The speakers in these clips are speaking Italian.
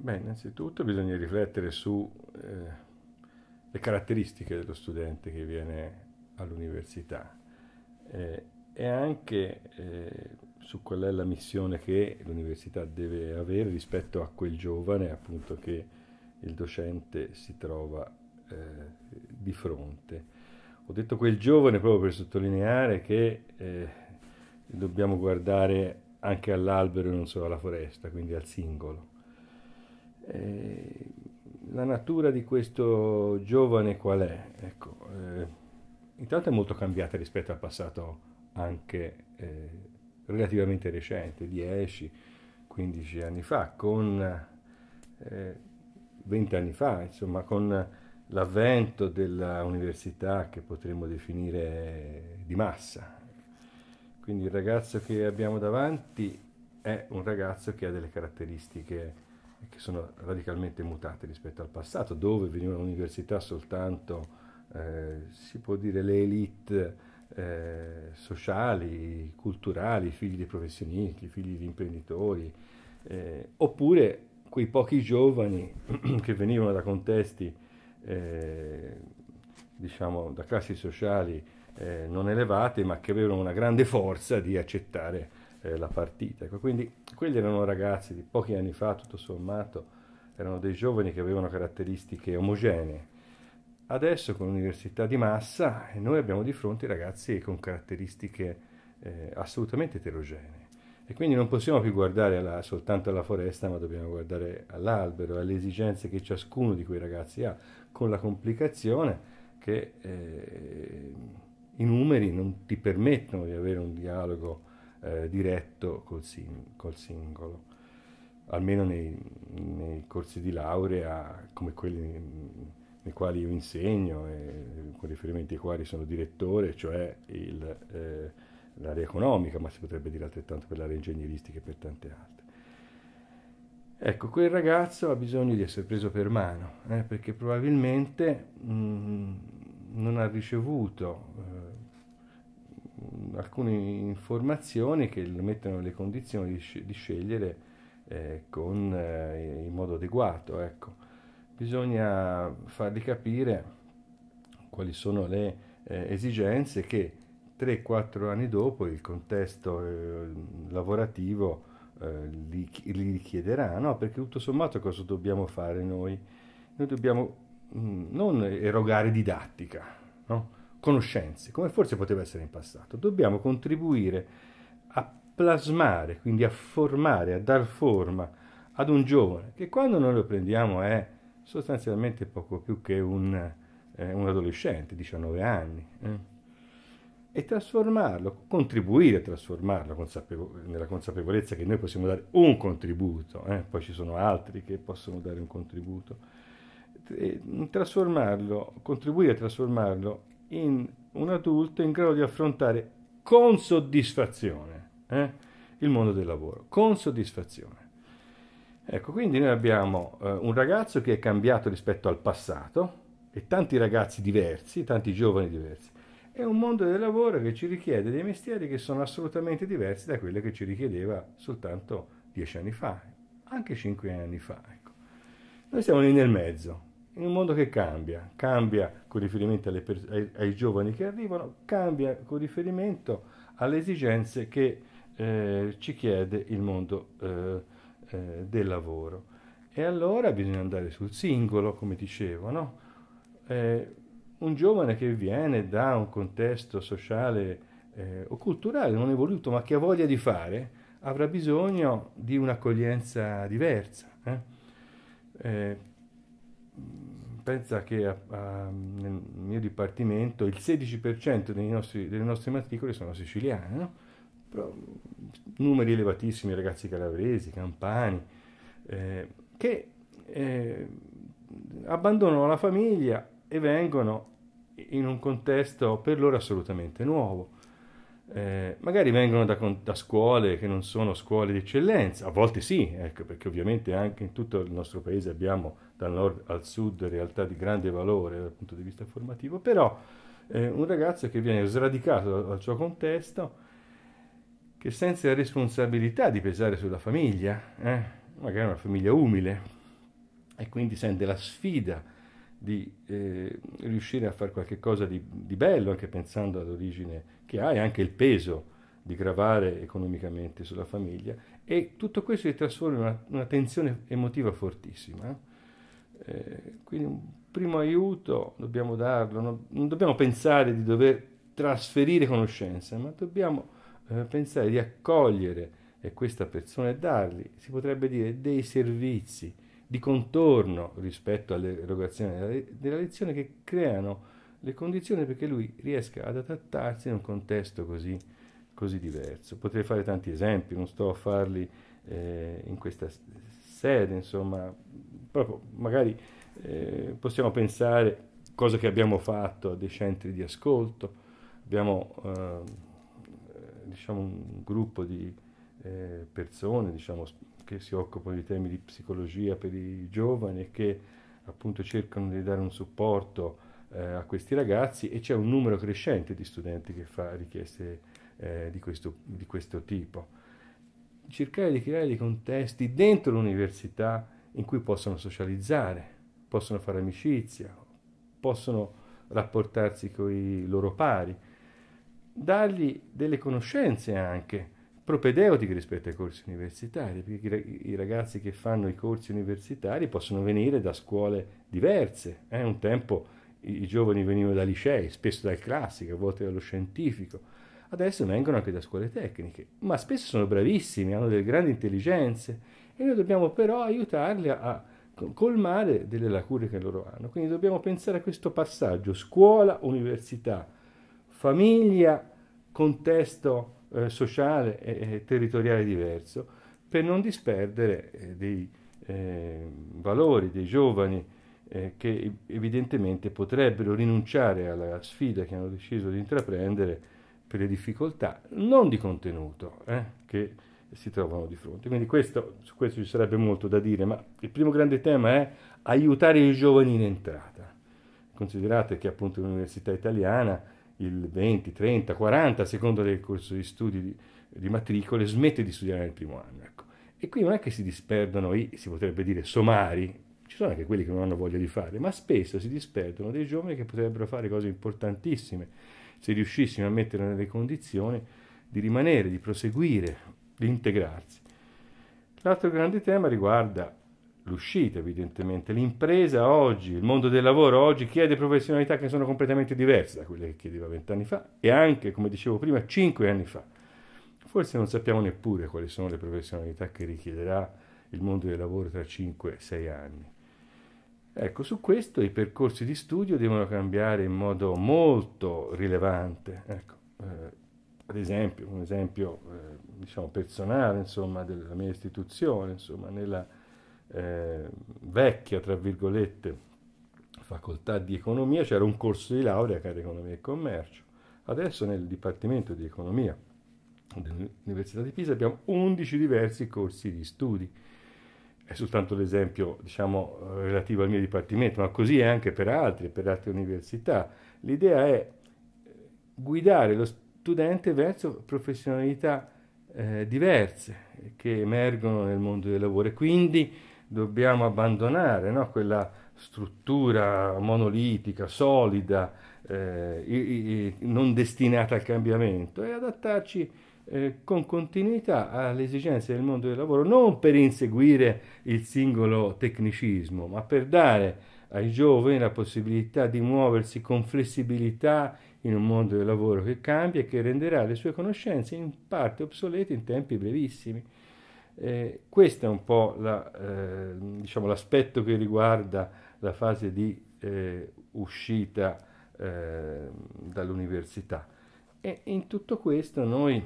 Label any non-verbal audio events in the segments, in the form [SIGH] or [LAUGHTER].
Beh, innanzitutto bisogna riflettere sulle eh, caratteristiche dello studente che viene all'università eh, e anche eh, su qual è la missione che l'università deve avere rispetto a quel giovane appunto che il docente si trova eh, di fronte. Ho detto quel giovane proprio per sottolineare che eh, dobbiamo guardare anche all'albero e non solo alla foresta, quindi al singolo. Eh, la natura di questo giovane qual è? Ecco, eh, intanto è molto cambiata rispetto al passato anche eh, relativamente recente, 10, 15 anni fa, con 20 eh, anni fa, insomma, con l'avvento dell'università che potremmo definire di massa. Quindi il ragazzo che abbiamo davanti è un ragazzo che ha delle caratteristiche che sono radicalmente mutate rispetto al passato, dove veniva all'università soltanto, eh, si può dire, le elite eh, sociali, culturali, figli di professionisti, figli di imprenditori, eh, oppure quei pochi giovani [CLEARS THROAT] che venivano da contesti, eh, diciamo, da classi sociali eh, non elevate, ma che avevano una grande forza di accettare eh, la partita. Ecco, quindi quelli erano ragazzi di pochi anni fa, tutto sommato, erano dei giovani che avevano caratteristiche omogenee. Adesso con l'università di massa noi abbiamo di fronte ragazzi con caratteristiche eh, assolutamente eterogenee. E quindi non possiamo più guardare alla, soltanto alla foresta, ma dobbiamo guardare all'albero, alle esigenze che ciascuno di quei ragazzi ha, con la complicazione che eh, i numeri non ti permettono di avere un dialogo eh, diretto col, sing- col, singolo. Almeno nei, nei, corsi di laurea, come quelli nei quali io insegno, e con riferimento ai quali sono direttore, cioè il, eh, l'area economica, ma si potrebbe dire altrettanto per l'area ingegneristica e per tante altre. Ecco, quel ragazzo ha bisogno di essere preso per mano, eh, perché probabilmente mh, mm, non ha ricevuto eh, alcune informazioni che lo mettono le condizioni di, di scegliere eh, con, eh, in modo adeguato. Ecco. Bisogna fargli capire quali sono le eh, esigenze che 3-4 anni dopo il contesto eh, lavorativo eh, li, li chiederà, no? perché tutto sommato cosa dobbiamo fare noi? Noi dobbiamo mh, mm, non erogare didattica, no? conoscenze, come forse poteva essere in passato. Dobbiamo contribuire a plasmare, quindi a formare, a dar forma ad un giovane che quando noi lo prendiamo è sostanzialmente poco più che un, eh, un adolescente, 19 anni. Eh? e trasformarlo, contribuire a trasformarlo consapevo- nella consapevolezza che noi possiamo dare un contributo, eh? poi ci sono altri che possono dare un contributo, e trasformarlo, contribuire a trasformarlo in un adulto in grado di affrontare con soddisfazione eh, il mondo del lavoro, con soddisfazione. Ecco, quindi noi abbiamo eh, un ragazzo che è cambiato rispetto al passato e tanti ragazzi diversi, tanti giovani diversi. e un mondo del lavoro che ci richiede dei mestieri che sono assolutamente diversi da quelli che ci richiedeva soltanto dieci anni fa, anche cinque anni fa. Ecco. Noi siamo lì nel mezzo, in un mondo che cambia, cambia con riferimento alle, ai, ai, giovani che arrivano, cambia con riferimento alle esigenze che eh, ci chiede il mondo eh, eh, del lavoro. E allora bisogna andare sul singolo, come dicevo, no? Eh, un giovane che viene da un contesto sociale eh, o culturale non evoluto, ma che ha voglia di fare, avrà bisogno di un'accoglienza diversa. Eh, eh pensa che a, eh, a, ehm, nel mio dipartimento il 16% nostri, delle nostre matricole sono siciliane, no? Però, numeri elevatissimi, ragazzi calabresi, campani, eh, che eh, abbandonano la famiglia e vengono in un contesto per loro assolutamente nuovo. Eh, magari vengono da, da, scuole che non sono scuole di eccellenza, a volte sì, ecco, perché ovviamente anche in tutto il nostro paese abbiamo dal nord al sud, realtà di grande valore dal punto di vista formativo, però eh, un ragazzo che viene sradicato dal suo contesto, che senza la responsabilità di pesare sulla famiglia, eh, magari una famiglia umile, e quindi sente la sfida di eh, riuscire a fare qualcosa di, di, bello, anche pensando all'origine che ha e anche il peso di gravare economicamente sulla famiglia, e tutto questo si trasforma in una, una tensione emotiva fortissima. Eh. Eh, quindi un primo aiuto dobbiamo darlo, no? non dobbiamo pensare di dover trasferire conoscenza, ma dobbiamo eh, pensare di accogliere eh, questa persona e dargli, si potrebbe dire, dei servizi di contorno rispetto all'erogazione della, della lezione che creano le condizioni perché lui riesca ad adattarsi in un contesto così, così diverso. Potrei fare tanti esempi, non sto a farli eh, in questa sede, insomma, proprio magari eh, possiamo pensare cosa che abbiamo fatto a dei centri di ascolto, abbiamo eh, diciamo un gruppo di eh, persone diciamo, che si occupano di temi di psicologia per i giovani e che appunto cercano di dare un supporto eh, a questi ragazzi e c'è un numero crescente di studenti che fa richieste eh, di questo, di questo tipo cercare di creare dei contesti dentro l'università in cui possono socializzare, possono fare amicizia, possono rapportarsi con i loro pari, dargli delle conoscenze anche propedeutiche rispetto ai corsi universitari, perché i ragazzi che fanno i corsi universitari possono venire da scuole diverse. Eh? Un tempo i, giovani venivano da licei, spesso dal classico, a volte dallo scientifico adesso vengono anche da scuole tecniche, ma spesso sono bravissimi, hanno delle grandi intelligenze e noi dobbiamo però aiutarli a, a colmare delle lacune che loro hanno. Quindi dobbiamo pensare a questo passaggio scuola, università, famiglia, contesto eh, sociale e, e, territoriale diverso, per non disperdere eh, dei eh, valori dei giovani eh, che evidentemente potrebbero rinunciare alla sfida che hanno deciso di intraprendere per le difficoltà, non di contenuto, eh, che si trovano di fronte. Quindi questo, su questo ci sarebbe molto da dire, ma il primo grande tema è aiutare i giovani in entrata. Considerate che appunto l'università italiana il 20, 30, 40, secondo seconda del corso di studi di, di matricole, smette di studiare nel primo anno. Ecco. E qui non è che si disperdono i, si potrebbe dire, somari, ci sono anche quelli che non hanno voglia di fare, ma spesso si disperdono dei giovani che potrebbero fare cose importantissime se riuscissimo a mettere nelle condizioni di rimanere, di proseguire, di integrarsi. L'altro grande tema riguarda l'uscita, evidentemente. L'impresa oggi, il mondo del lavoro oggi chiede professionalità che sono completamente diverse da quelle che chiedeva vent'anni fa e anche, come dicevo prima, cinque anni fa. Forse non sappiamo neppure quali sono le professionalità che richiederà il mondo del lavoro tra 5-6 anni. Ecco, su questo i percorsi di studio devono cambiare in modo molto rilevante. Ecco, eh, ad esempio, un esempio eh, diciamo personale insomma, della mia istituzione, insomma, nella eh, vecchia, tra virgolette, facoltà di economia c'era un corso di laurea che era economia e commercio. Adesso nel Dipartimento di Economia dell'Università di Pisa abbiamo 11 diversi corsi di studi è soltanto l'esempio diciamo, relativo al mio dipartimento, ma così è anche per altri, per altre università. L'idea è eh, guidare lo studente verso professionalità eh, diverse che emergono nel mondo del lavoro e quindi dobbiamo abbandonare no? quella struttura monolitica, solida, eh, non destinata al cambiamento e adattarci eh, con continuità alle esigenze del mondo del lavoro, non per inseguire il singolo tecnicismo, ma per dare ai giovani la possibilità di muoversi con flessibilità in un mondo del lavoro che cambia e che renderà le sue conoscenze in parte obsolete in tempi brevissimi. Eh, questo è un po' la, eh, diciamo, l'aspetto che riguarda la fase di eh, uscita eh, dall'università. E in tutto questo noi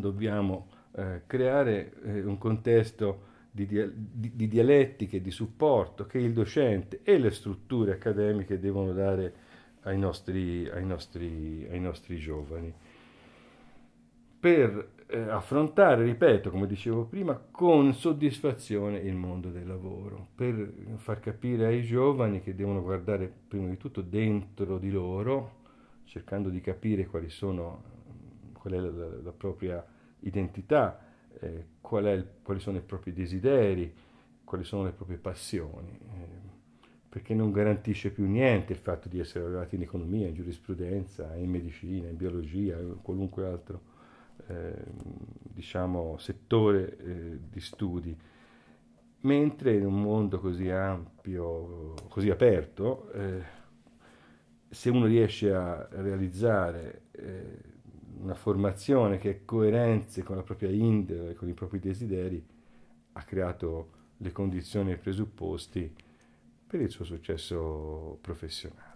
dobbiamo eh, creare eh, un contesto di, di, di dialettiche, di supporto che il docente e le strutture accademiche devono dare ai nostri, ai nostri, ai nostri giovani. Per eh, affrontare, ripeto, come dicevo prima, con soddisfazione il mondo del lavoro, per far capire ai giovani che devono guardare prima di tutto dentro di loro, cercando di capire quali sono qual è la, la, la propria identità, eh, qual il, quali sono i propri desideri, quali sono le proprie passioni, eh, perché non garantisce più niente il fatto di essere arrivati in economia, in giurisprudenza, in medicina, in biologia, in qualunque altro eh, diciamo, settore eh, di studi. Mentre in un mondo così ampio, così aperto, eh, se uno riesce a realizzare eh, una formazione che è coerente con la propria indole, con i propri desideri, ha creato le condizioni e i presupposti per il suo successo professionale.